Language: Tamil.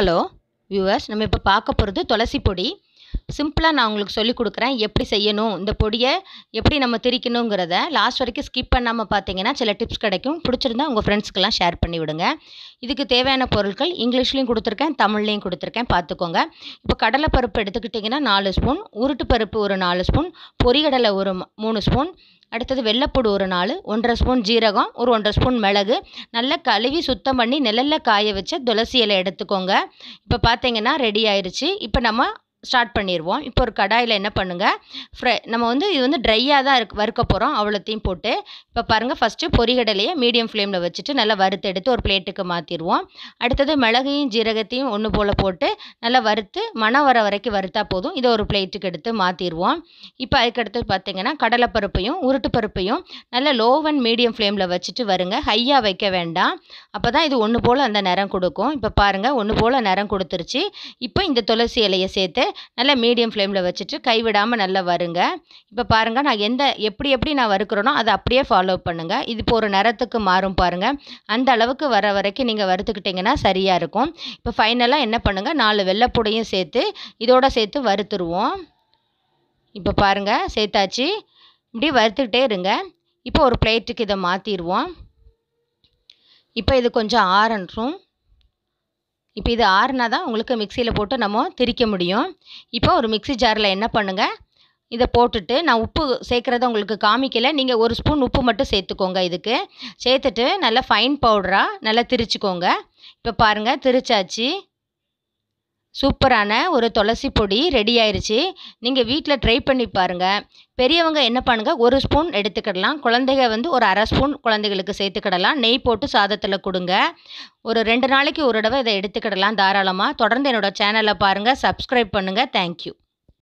ஹலோ வியூவர்ஸ் நம்ம இப்போ பார்க்க போகிறது துளசி பொடி சிம்பிளாக நான் உங்களுக்கு சொல்லிக் கொடுக்குறேன் எப்படி செய்யணும் இந்த பொடியை எப்படி நம்ம திரிக்கணுங்கிறத லாஸ்ட் வரைக்கும் ஸ்கிப் பண்ணாமல் பார்த்தீங்கன்னா சில டிப்ஸ் கிடைக்கும் பிடிச்சிருந்தா உங்கள் ஃப்ரெண்ட்ஸ்க்கெலாம் ஷேர் பண்ணி விடுங்க இதுக்கு தேவையான பொருட்கள் இங்கிலீஷ்லேயும் கொடுத்துருக்கேன் தமிழ்லேயும் கொடுத்துருக்கேன் பார்த்துக்கோங்க இப்போ கடலை பருப்பு எடுத்துக்கிட்டிங்கன்னா நாலு ஸ்பூன் உருட்டு பருப்பு ஒரு நாலு ஸ்பூன் பொறிகடலை ஒரு மூணு ஸ்பூன் அடுத்தது வெள்ளைப்பூடு ஒரு நாலு ஒன்றரை ஸ்பூன் ஜீரகம் ஒரு ஒன்றரை ஸ்பூன் மிளகு நல்லா கழுவி சுத்தம் பண்ணி நிழலில் காய வச்ச துளசி இலை எடுத்துக்கோங்க இப்போ பார்த்தீங்கன்னா ரெடி ஆயிடுச்சு இப்போ நம்ம ஸ்டார்ட் பண்ணிடுவோம் இப்போ ஒரு கடாயில் என்ன பண்ணுங்கள் ஃப்ரை நம்ம வந்து இது வந்து ட்ரையாக தான் இருக்கு வறுக்க போகிறோம் அவ்வளோத்தையும் போட்டு இப்போ பாருங்கள் ஃபஸ்ட்டு பொரிகடலையை மீடியம் ஃப்ளேமில் வச்சுட்டு நல்லா வறுத்து எடுத்து ஒரு பிளேட்டுக்கு மாற்றிடுவோம் அடுத்தது மிளகையும் ஜீரகத்தையும் ஒன்று போல் போட்டு நல்லா வறுத்து மணம் வர வரைக்கும் வறுத்தா போதும் இதை ஒரு பிளேட்டுக்கு எடுத்து மாற்றிடுவோம் இப்போ அதுக்கடுத்து பார்த்திங்கன்னா கடலைப்பருப்பையும் உருட்டு பருப்பையும் நல்லா லோ அண்ட் மீடியம் ஃப்ளேமில் வச்சுட்டு வருங்க ஹையாக வைக்க வேண்டாம் அப்போ தான் இது ஒன்று போல் அந்த நிறம் கொடுக்கும் இப்போ பாருங்கள் ஒன்று போல் நிறம் கொடுத்துருச்சு இப்போ இந்த துளசி இலையை சேர்த்து நல்லா மீடியம் ஃப்ளேமில் வச்சுட்டு கைவிடாமல் நல்லா வருங்க இப்போ பாருங்கள் நான் எந்த எப்படி எப்படி நான் வறுக்கிறேனோ அதை அப்படியே ஃபாலோ பண்ணுங்கள் இது இப்போ ஒரு நேரத்துக்கு மாறும் பாருங்கள் அந்த அளவுக்கு வர வரைக்கும் நீங்கள் வறுத்துக்கிட்டிங்கன்னா சரியாக இருக்கும் இப்போ ஃபைனலாக என்ன பண்ணுங்கள் நாலு வெள்ளைப்பூடையும் சேர்த்து இதோட சேர்த்து வறுத்துருவோம் இப்போ பாருங்கள் சேர்த்தாச்சு இப்படி வறுத்துக்கிட்டே இருங்க இப்போ ஒரு பிளேட்டுக்கு இதை மாற்றிடுவோம் இப்போ இது கொஞ்சம் ஆரன்றும் இப்போ இது ஆறுனா தான் உங்களுக்கு மிக்சியில் போட்டு நம்ம திரிக்க முடியும் இப்போ ஒரு மிக்சி ஜாரில் என்ன பண்ணுங்கள் இதை போட்டுட்டு நான் உப்பு சேர்க்குறத உங்களுக்கு காமிக்கலை நீங்கள் ஒரு ஸ்பூன் உப்பு மட்டும் சேர்த்துக்கோங்க இதுக்கு சேர்த்துட்டு நல்லா ஃபைன் பவுடராக நல்லா திரிச்சுக்கோங்க இப்போ பாருங்கள் திரிச்சாச்சு சூப்பரான ஒரு துளசி பொடி ரெடி ஆயிடுச்சு நீங்கள் வீட்டில் ட்ரை பண்ணி பாருங்கள் பெரியவங்க என்ன பண்ணுங்கள் ஒரு ஸ்பூன் எடுத்துக்கிடலாம் குழந்தைங்க வந்து ஒரு அரை ஸ்பூன் குழந்தைகளுக்கு சேர்த்துக்கிடலாம் நெய் போட்டு சாதத்தில் கொடுங்க ஒரு ரெண்டு நாளைக்கு ஒரு தடவை இதை எடுத்துக்கிடலாம் தாராளமாக தொடர்ந்து என்னோடய சேனலை பாருங்கள் சப்ஸ்கிரைப் பண்ணுங்கள் தேங்க்யூ